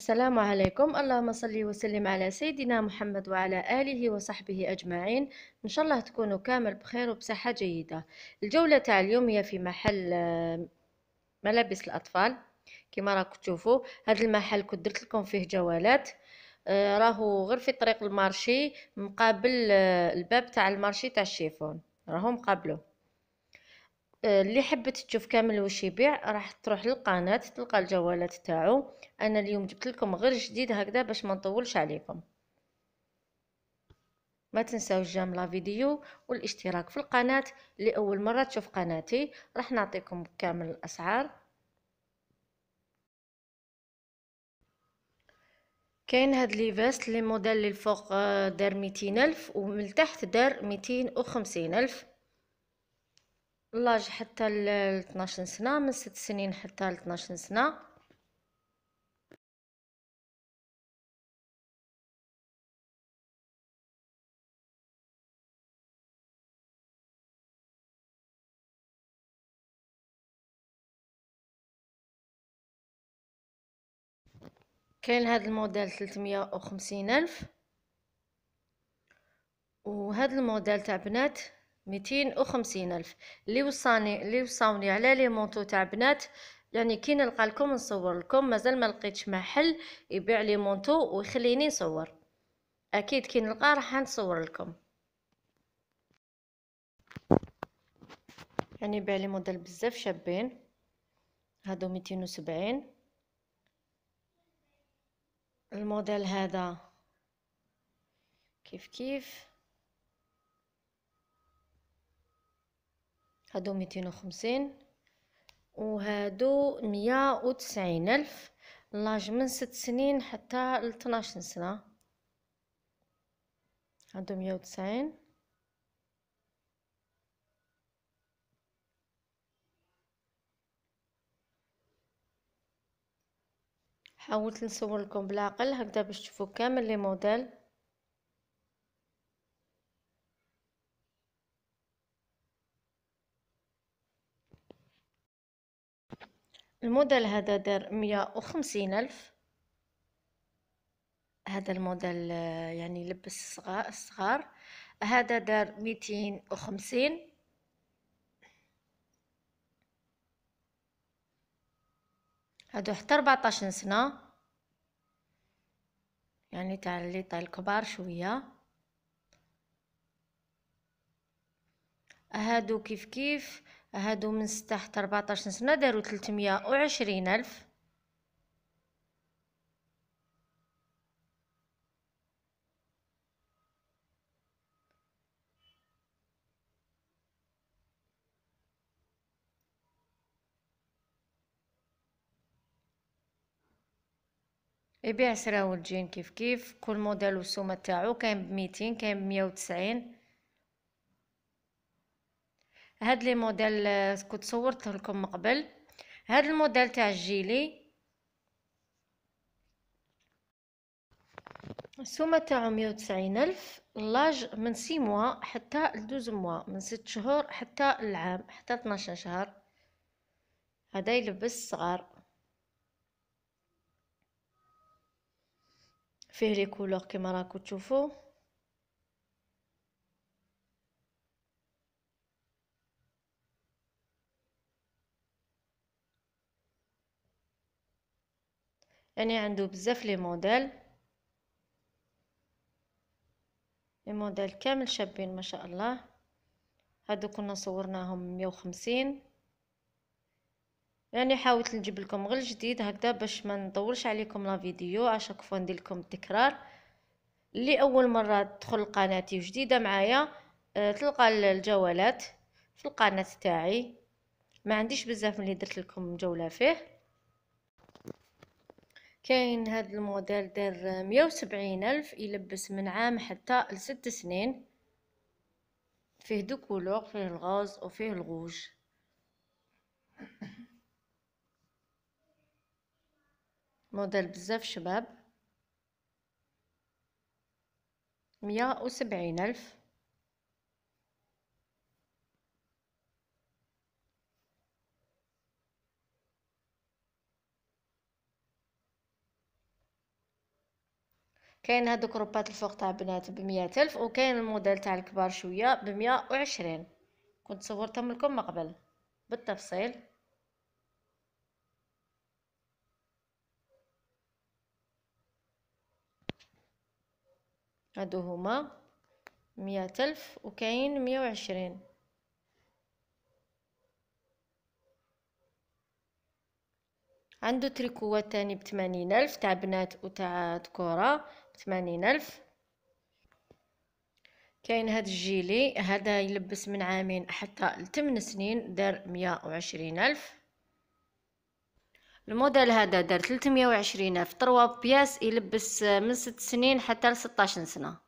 السلام عليكم اللهم صل وسلم على سيدنا محمد وعلى آله وصحبه أجمعين إن شاء الله تكونوا كامل بخير وبصحة جيدة الجولة تاع اليوم هي في محل آه، ملابس الأطفال كما راكم تشوفوا هذا المحل كنت درت لكم فيه جوالات آه، راهو غير في طريق المارشي مقابل آه، الباب تاع المارشي تاع الشيفون راهو مقابله اللي حبت تشوف كامل واش يبيع راح تروح للقناه تلقى الجوالات تاعو انا اليوم جبت لكم غير جديد هكذا باش ما نطولش عليكم ما تنساوش جام لا فيديو والاشتراك في القناه لاول مره تشوف قناتي راح نعطيكم كامل الاسعار كاين هاد لي فيست لي موديل للفوق الفوق دار ميتين الف ومن تحت دار ميتين وخمسين الف لاج حتى ل 12 سنه من 6 سنين حتى ل 12 سنه كاين هذا الموديل 350 الف وهذا الموديل تاع بنات ميتين وخمسين ألف اللي وصاني اللي وصاوني على لي مونطو تاع بنات يعني كي نلقى لكم نصور لكم مازال ما لقيتش محل يبيع لي مونطو ويخليني نصور اكيد كي نلقى راح نصور لكم يعني يبيع لي موديل بزاف شابين هادو ميتين وسبعين الموديل هذا كيف كيف هادو ميتين وخمسين وهادو مية وتسعين ألف لاج من ست سنين حتى لتناش سنة هادو مية وتسعين حاولت نصور لكم بالعقل هكذا باش تشوفوا كامل لي موديل الموديل هذا دار مية وخمسين ألف هذا الموديل آه، يعني لبس صغار الصغار هذا دار ميتين وخمسين هادو حتى ربعطاش سنة يعني تاع لي تاع الكبار شوية هادو كيف كيف هادو من ستة حتى ربعطاش سنة دارو تلتمية وعشرين ألف يبيع سراول جين كيف كيف كل موديل وسومة تاعو كاين بميتين كاين بمية وتسعين هاد لي موديل آه، كنت صورت لكم قبل هاد الموديل تاع الجيلي السومة تاعو مية وتسعين ألف لاج من سي موا حتى لدوز موا من ست شهور حتى العام حتى طناش شهر هذا يلبس صغار فيه لي كولوغ كيما راكو تشوفو يعني عنده بزاف لي موديل لي موديل كامل شابين ما شاء الله هادو كنا صورناهم 150 يعني حاولت نجيب لكم غير الجديد هكذا باش ما نطولش عليكم لا فيديو عشاك فوا ندير لكم التكرار اللي اول مره تدخل قناتي جديده معايا آه، تلقى الجولات في القناه تاعي ما عنديش بزاف ملي درت لكم جوله فيه كاين هاد الموديل دار مية وسبعين ألف يلبس من عام حتى لست سنين فيه دو كولور فيه الغاز وفيه الغوج موديل بزاف شباب مية وسبعين ألف كاين هادو كروبات الفوق تاع بنات ب ألف وكاين الموديل تاع الكبار شويه بمية وعشرين كنت صورتهم لكم من قبل بالتفصيل هادو هما مية ألف وكاين مية وعشرين عنده تريكوات تاني بثمانين ألف تاع بنات وتاع ذكورة ثمانين ألف كاين هاد الجيلي هذا يلبس من عامين حتى لثمن سنين دار مية وعشرين ألف الموديل هذا دار ثلاثمية وعشرين ألف طروا بياس يلبس من ست سنين حتى لستاشن سنة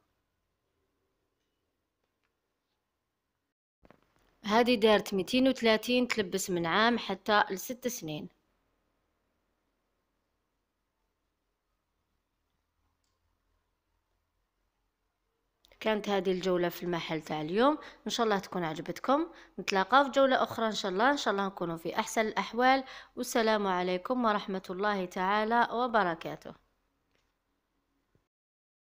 هذه دارت ميتين وثلاثين تلبس من عام حتى لست سنين كانت هذه الجولة في المحل تاع اليوم ان شاء الله تكون عجبتكم نتلاقاو في جولة اخرى ان شاء الله ان شاء الله نكونوا في احسن الاحوال والسلام عليكم ورحمة الله تعالى وبركاته